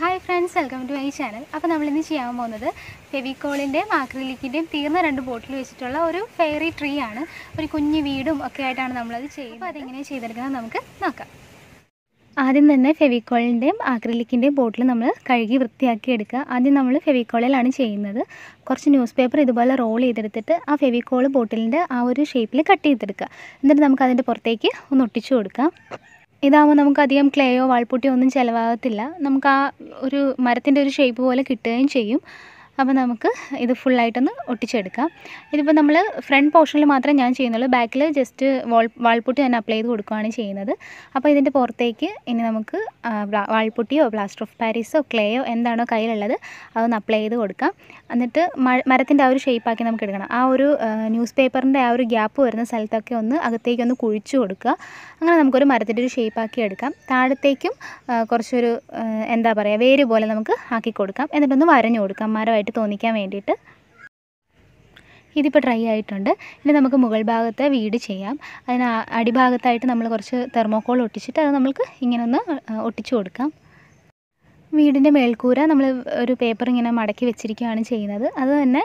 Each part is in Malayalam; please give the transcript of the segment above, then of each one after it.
hi friends welcome to my channel അപ്പോൾ നമ്മളിന്ന് ചെയ്യാൻ പോകുന്നത് ഫെവിക്കോളിൻ്റെയും ആക്രിലിക്കിൻ്റെയും തീർന്ന രണ്ട് ബോട്ടിൽ വെച്ചിട്ടുള്ള ഒരു ഫെയറി ട്രീ ആണ് ഒരു കുഞ്ഞു വീടും ഒക്കെ ആയിട്ടാണ് നമ്മളത് ചെയ്യുന്നത് അപ്പോൾ അതെങ്ങനെ ചെയ്തെടുക്കുന്നത് നമുക്ക് നോക്കാം ആദ്യം തന്നെ ഫെവിക്കോളിൻ്റെയും ആക്രിലിക്കിൻ്റെയും ബോട്ടിൽ നമ്മൾ കഴുകി വൃത്തിയാക്കി എടുക്കുക ആദ്യം നമ്മൾ ഫെവിക്കോളിലാണ് ചെയ്യുന്നത് കുറച്ച് ന്യൂസ് പേപ്പർ ഇതുപോലെ റോൾ ചെയ്തെടുത്തിട്ട് ആ ഫെവിക്കോൾ ബോട്ടിലിൻ്റെ ആ ഒരു ഷേപ്പിൽ കട്ട് ചെയ്തെടുക്കുക എന്നിട്ട് നമുക്ക് അതിൻ്റെ പുറത്തേക്ക് ഒന്ന് ഒട്ടിച്ചു കൊടുക്കാം ഇതാവുമ്പോൾ നമുക്ക് അധികം ക്ലേയോ വാൾപുട്ടിയോ ഒന്നും ചിലവാകത്തില്ല നമുക്ക് ആ ഒരു മരത്തിൻ്റെ ഒരു ഷേപ്പ് പോലെ കിട്ടുകയും ചെയ്യും അപ്പോൾ നമുക്ക് ഇത് ഫുള്ളായിട്ടൊന്ന് ഒട്ടിച്ചെടുക്കാം ഇതിപ്പോൾ നമ്മൾ ഫ്രണ്ട് പോർഷനിൽ മാത്രമേ ഞാൻ ചെയ്യുന്നുള്ളൂ ബാക്കിൽ ജസ്റ്റ് വാൾ വാൾപുട്ടി തന്നെ അപ്ലൈ ചെയ്ത് കൊടുക്കുകയാണ് ചെയ്യുന്നത് അപ്പോൾ ഇതിൻ്റെ പുറത്തേക്ക് ഇനി നമുക്ക് വാൾപുട്ടിയോ പ്ലാസ്റ്റർ ഓഫ് പാരീസോ ക്ലേയോ എന്താണോ കയ്യിലുള്ളത് അതൊന്ന് അപ്ലൈ ചെയ്ത് കൊടുക്കാം എന്നിട്ട് മരത്തിൻ്റെ ആ ഒരു ഷേപ്പാക്കി നമുക്ക് എടുക്കണം ആ ഒരു ന്യൂസ് പേപ്പറിൻ്റെ ആ ഒരു ഗ്യാപ്പ് വരുന്ന സ്ഥലത്തൊക്കെ ഒന്ന് ഒന്ന് കുഴിച്ചു കൊടുക്കുക അങ്ങനെ നമുക്കൊരു മരത്തിൻ്റെ ഒരു ഷേപ്പാക്കി എടുക്കാം താഴത്തേക്കും കുറച്ചൊരു എന്താ പറയുക വേര് പോലെ നമുക്ക് ആക്കി കൊടുക്കാം എന്നിട്ടൊന്ന് വരഞ്ഞു കൊടുക്കാം മരമായിട്ട് ആയിട്ട് തോന്നിക്കാൻ വേണ്ടിയിട്ട് ഇതിപ്പോൾ ഡ്രൈ ആയിട്ടുണ്ട് ഇനി നമുക്ക് മുകൾ ഭാഗത്തെ വീട് ചെയ്യാം അതിന് അടിഭാഗത്തായിട്ട് നമ്മൾ കുറച്ച് തെർമോക്കോൾ ഒട്ടിച്ചിട്ട് അത് നമുക്ക് ഇങ്ങനെ ഒന്ന് ഒട്ടിച്ചു കൊടുക്കാം വീടിൻ്റെ മേൽക്കൂര നമ്മൾ ഒരു പേപ്പർ ഇങ്ങനെ മടക്കി വെച്ചിരിക്കുകയാണ് ചെയ്യുന്നത് അത് തന്നെ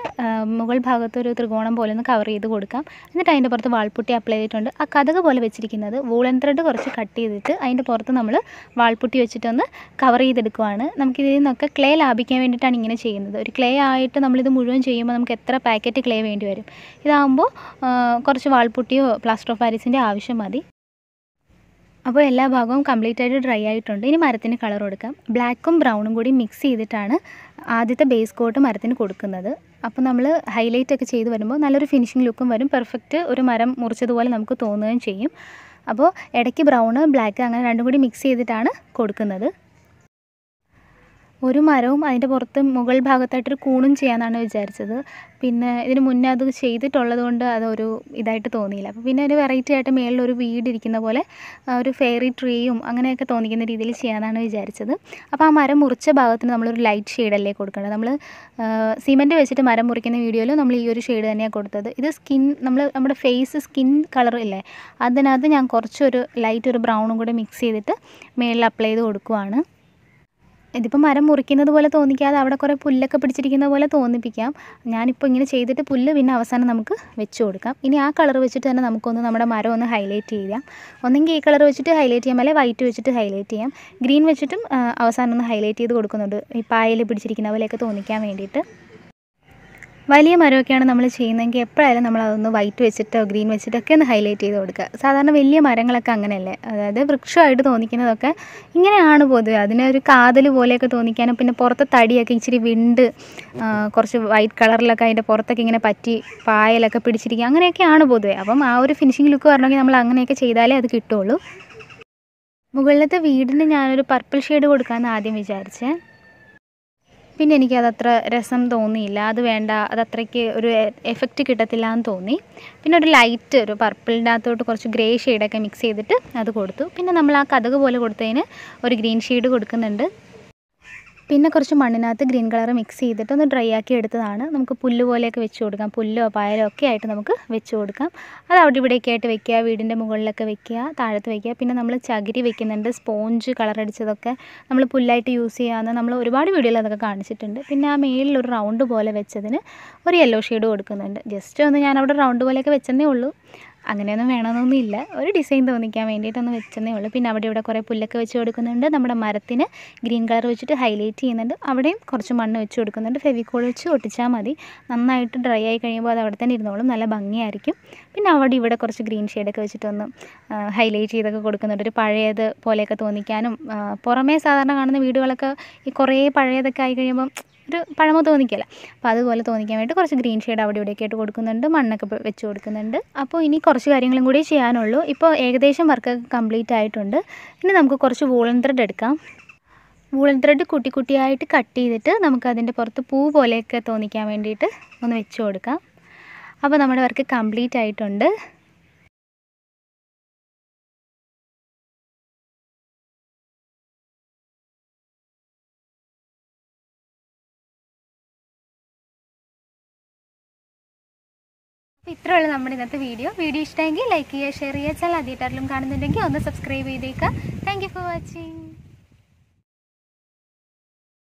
മുകൾ ഭാഗത്ത് ഒരു ത്രികോണം പോലെ ഒന്ന് കവർ ചെയ്ത് കൊടുക്കാം എന്നിട്ട് അതിൻ്റെ പുറത്ത് വാൾപുട്ടി അപ്ലൈ ചെയ്തിട്ടുണ്ട് ആ കഥക പോലെ വെച്ചിരിക്കുന്നത് വൂളൻ ത്രെഡ് കുറച്ച് കട്ട് ചെയ്തിട്ട് അതിൻ്റെ പുറത്ത് നമ്മൾ വാൾപുട്ടി വെച്ചിട്ടൊന്ന് കവർ ചെയ്തെടുക്കുവാണ് നമുക്കിതിൽ നിന്നൊക്കെ ക്ലേ ലാഭിക്കാൻ വേണ്ടിയിട്ടാണ് ഇങ്ങനെ ചെയ്യുന്നത് ഒരു ക്ലേ ആയിട്ട് നമ്മളിത് മുഴുവൻ ചെയ്യുമ്പോൾ നമുക്ക് എത്ര പാക്കറ്റ് ക്ലേ വേണ്ടി വരും ഇതാകുമ്പോൾ കുറച്ച് വാൾപുട്ടിയോ പ്ലാസ്റ്റർ ഓഫ് പാരീസിൻ്റെ ആവശ്യം മതി അപ്പോൾ എല്ലാ ഭാഗവും കംപ്ലീറ്റ് ആയിട്ട് ഡ്രൈ ആയിട്ടുണ്ട് ഇനി മരത്തിന് കളർ കൊടുക്കാം ബ്ലാക്കും ബ്രൗണും കൂടി മിക്സ് ചെയ്തിട്ടാണ് ആദ്യത്തെ ബേസ് കോട്ട് മരത്തിന് കൊടുക്കുന്നത് അപ്പോൾ നമ്മൾ ഹൈലൈറ്റ് ഒക്കെ ചെയ്ത് വരുമ്പോൾ നല്ലൊരു ഫിനിഷിംഗ് ലുക്കും വരും പെർഫെക്റ്റ് ഒരു മരം മുറിച്ചതുപോലെ നമുക്ക് തോന്നുകയും ചെയ്യും അപ്പോൾ ഇടയ്ക്ക് ബ്രൗണ് ബ്ലാക്ക് അങ്ങനെ രണ്ടും കൂടി മിക്സ് ചെയ്തിട്ടാണ് കൊടുക്കുന്നത് ഒരു മരവും അതിൻ്റെ പുറത്ത് മുകൾ ഭാഗത്തായിട്ടൊരു കൂണും ചെയ്യാമെന്നാണ് വിചാരിച്ചത് പിന്നെ ഇതിന് മുന്നേ അത് ചെയ്തിട്ടുള്ളത് കൊണ്ട് അതൊരു ഇതായിട്ട് തോന്നിയില്ല അപ്പോൾ പിന്നെ ഒരു വെറൈറ്റി ആയിട്ട് മേളിലൊരു ഒരു വീടിരിക്കുന്ന പോലെ ഒരു ഫെയറി ട്രീയും അങ്ങനെയൊക്കെ തോന്നിക്കുന്ന രീതിയിൽ ചെയ്യാമെന്നാണ് വിചാരിച്ചത് അപ്പോൾ ആ മരം മുറിച്ച ഭാഗത്തിന് നമ്മളൊരു ലൈറ്റ് ഷെയ്ഡല്ലേ കൊടുക്കേണ്ടത് നമ്മൾ സിമെൻറ്റ് വെച്ചിട്ട് മരം മുറിക്കുന്ന വീഡിയോയിലും നമ്മൾ ഈ ഒരു ഷെയ്ഡ് തന്നെയാണ് കൊടുത്തത് ഇത് സ്കിൻ നമ്മൾ നമ്മുടെ ഫേസ് സ്കിൻ കളർ ഇല്ലേ അതിനകത്ത് ഞാൻ കുറച്ചൊരു ലൈറ്റ് ഒരു ബ്രൗണും കൂടെ മിക്സ് ചെയ്തിട്ട് മേളിൽ അപ്ലൈ ചെയ്ത് കൊടുക്കുവാണ് ഇതിപ്പോൾ മരം മുറിക്കുന്നത് പോലെ തോന്നിക്കാതെ അവിടെ കുറേ പുല്ലൊക്കെ പിടിച്ചിരിക്കുന്ന പോലെ തോന്നിപ്പിക്കാം ഞാനിപ്പോൾ ഇങ്ങനെ ചെയ്തിട്ട് പുല്ല് പിന്നെ അവസാനം നമുക്ക് വെച്ച് കൊടുക്കാം ഇനി ആ കളർ വെച്ചിട്ട് തന്നെ നമുക്കൊന്ന് നമ്മുടെ മരം ഒന്ന് ഹൈലൈറ്റ് ചെയ്യാം ഒന്നെങ്കിൽ ഈ കളർ വെച്ചിട്ട് ഹൈലൈറ്റ് ചെയ്യാം അല്ലെങ്കിൽ വൈറ്റ് വെച്ചിട്ട് ഹൈലൈറ്റ് ചെയ്യാം ഗ്രീൻ വെച്ചിട്ടും അവസാനം ഒന്ന് ഹൈലൈറ്റ് ചെയ്ത് കൊടുക്കുന്നുണ്ട് ഈ പായൽ പിടിച്ചിരിക്കുന്ന പോലെയൊക്കെ തോന്നിക്കാൻ വേണ്ടിയിട്ട് വലിയ മരമൊക്കെയാണ് നമ്മൾ ചെയ്യുന്നതെങ്കിൽ എപ്പോഴായാലും നമ്മൾ അതൊന്ന് വൈറ്റ് വെച്ചിട്ടോ ഗ്രീൻ വെച്ചിട്ടോ ഒക്കെ ഒന്ന് ഹൈലൈറ്റ് ചെയ്ത് കൊടുക്കുക സാധാരണ വലിയ മരങ്ങളൊക്കെ അങ്ങനെയല്ലേ അതായത് വൃക്ഷമായിട്ട് തോന്നിക്കുന്നതൊക്കെ ഇങ്ങനെയാണ് പൊതുവെ അതിനെ ഒരു കാതൽ പോലെയൊക്കെ തോന്നിക്കാനും പിന്നെ പുറത്തെ തടിയൊക്കെ ഇച്ചിരി വിണ്ട് കുറച്ച് വൈറ്റ് കളറിലൊക്കെ അതിൻ്റെ പുറത്തൊക്കെ ഇങ്ങനെ പറ്റി പായലൊക്കെ പിടിച്ചിരിക്കുക അങ്ങനെയൊക്കെയാണ് പൊതുവെ അപ്പം ആ ഒരു ഫിനിഷിംഗ് ലുക്ക് പറഞ്ഞെങ്കിൽ നമ്മൾ അങ്ങനെയൊക്കെ ചെയ്താലേ അത് കിട്ടുള്ളൂ മുകളിലത്തെ വീടിന് ഞാനൊരു പർപ്പിൾ ഷെയ്ഡ് കൊടുക്കാമെന്ന് ആദ്യം വിചാരിച്ചേ പിന്നെ എനിക്ക് എനിക്കതത്ര രസം തോന്നിയില്ല അത് വേണ്ട അതത്രയ്ക്ക് ഒരു എഫക്റ്റ് കിട്ടത്തില്ല എന്ന് തോന്നി പിന്നെ ഒരു ലൈറ്റ് ഒരു പർപ്പിളിൻ്റെ അകത്തോട്ട് കുറച്ച് ഗ്രേ ഷെയ്ഡൊക്കെ മിക്സ് ചെയ്തിട്ട് അത് കൊടുത്തു പിന്നെ നമ്മൾ ആ കഥക് പോലെ കൊടുത്തതിന് ഒരു ഗ്രീൻ ഷെയ്ഡ് കൊടുക്കുന്നുണ്ട് പിന്നെ കുറച്ച് മണ്ണിനകത്ത് ഗ്രീൻ കളർ മിക്സ് ചെയ്തിട്ട് ഒന്ന് ഡ്രൈ ആക്കി എടുത്തതാണ് നമുക്ക് പുല്ല് പോലെയൊക്കെ വെച്ച് കൊടുക്കാം പുല്ലോ പായലോ ഒക്കെ ആയിട്ട് നമുക്ക് വെച്ച് കൊടുക്കാം അത് അവിടെ ഇവിടെയൊക്കെ ആയിട്ട് വെക്കുക വീടിൻ്റെ മുകളിലൊക്കെ വെക്കുക താഴത്ത് വെക്കുക പിന്നെ നമ്മൾ ചകിരി വെക്കുന്നുണ്ട് സ്പോഞ്ച് കളറടിച്ചതൊക്കെ നമ്മൾ പുല്ലായിട്ട് യൂസ് ചെയ്യാമെന്ന് നമ്മൾ ഒരുപാട് വീഡിയോയിൽ അതൊക്കെ കാണിച്ചിട്ടുണ്ട് പിന്നെ ആ മേളിൽ ഒരു റൗണ്ട് പോലെ വെച്ചതിന് ഒരു യെല്ലോ ഷെയ്ഡ് കൊടുക്കുന്നുണ്ട് ജസ്റ്റ് ഒന്ന് ഞാൻ അവിടെ റൗണ്ട് പോലെയൊക്കെ വെച്ചതേ ഉള്ളൂ അങ്ങനെയൊന്നും വേണമെന്നൊന്നുമില്ല ഒരു ഡിസൈൻ തോന്നിക്കാൻ വേണ്ടിയിട്ടൊന്ന് വെച്ചെന്നേ ഉള്ളൂ പിന്നെ അവിടെ ഇവിടെ കുറേ പുല്ലൊക്കെ വെച്ച് കൊടുക്കുന്നുണ്ട് നമ്മുടെ മരത്തിന് ഗ്രീൻ കളർ വെച്ചിട്ട് ഹൈലൈറ്റ് ചെയ്യുന്നുണ്ട് അവിടെയും കുറച്ച് മണ്ണ് വെച്ച് കൊടുക്കുന്നുണ്ട് ഫെവിക്കോൾ വെച്ച് ഒട്ടിച്ചാൽ മതി നന്നായിട്ട് ഡ്രൈ ആയി കഴിയുമ്പോൾ അത് അവിടെ തന്നെ ഇരുന്നോളും നല്ല ഭംഗിയായിരിക്കും പിന്നെ അവിടെ ഇവിടെ കുറച്ച് ഗ്രീൻ ഷെയ്ഡൊക്കെ വെച്ചിട്ടൊന്ന് ഹൈലൈറ്റ് ചെയ്തൊക്കെ കൊടുക്കുന്നുണ്ട് ഒരു പഴയത് പോലെയൊക്കെ തോന്നിക്കാനും പുറമേ സാധാരണ കാണുന്ന വീടുകളൊക്കെ ഈ കുറേ പഴയതൊക്കെ ആയി കഴിയുമ്പം ഒരു പഴമ തോന്നിക്കില്ല അപ്പോൾ അതുപോലെ തോന്നിക്കാൻ വേണ്ടി കുറച്ച് ഗ്രീൻ ഷെയ്ഡ് അവിടെ ഇവിടെയൊക്കെ ആയിട്ട് കൊടുക്കുന്നുണ്ട് മണ്ണൊക്കെ വെച്ച് കൊടുക്കുന്നുണ്ട് അപ്പോൾ ഇനി കുറച്ച് കാര്യങ്ങളും കൂടി ചെയ്യാനുള്ളൂ ഇപ്പോൾ ഏകദേശം വർക്ക് കംപ്ലീറ്റ് ആയിട്ടുണ്ട് ഇനി നമുക്ക് കുറച്ച് വൂളൻ ത്രെഡ് എടുക്കാം വൂളൻ ത്രെഡ് കുട്ടി കുട്ടിയായിട്ട് കട്ട് ചെയ്തിട്ട് നമുക്ക് അതിൻ്റെ പുറത്ത് പൂ പോലെയൊക്കെ തോന്നിക്കാൻ വേണ്ടിയിട്ട് ഒന്ന് വെച്ച് കൊടുക്കാം അപ്പോൾ നമ്മുടെ വർക്ക് കംപ്ലീറ്റ് ആയിട്ടുണ്ട് അപ്പോൾ ഉള്ളൂ നമ്മുടെ ഇന്നത്തെ വീഡിയോ വീഡിയോ ഇഷ്ടമെങ്കിൽ ലൈക്ക് ചെയ്യുക ഷെയർ ചെയ്യുക ചാനൽ ആദ്യമായിട്ടാലും കാണുന്നുണ്ടെങ്കിൽ ഒന്ന് സബ്സ്ക്രൈബ് ചെയ്തേക്കുക താങ്ക് ഫോർ വാച്ചിങ്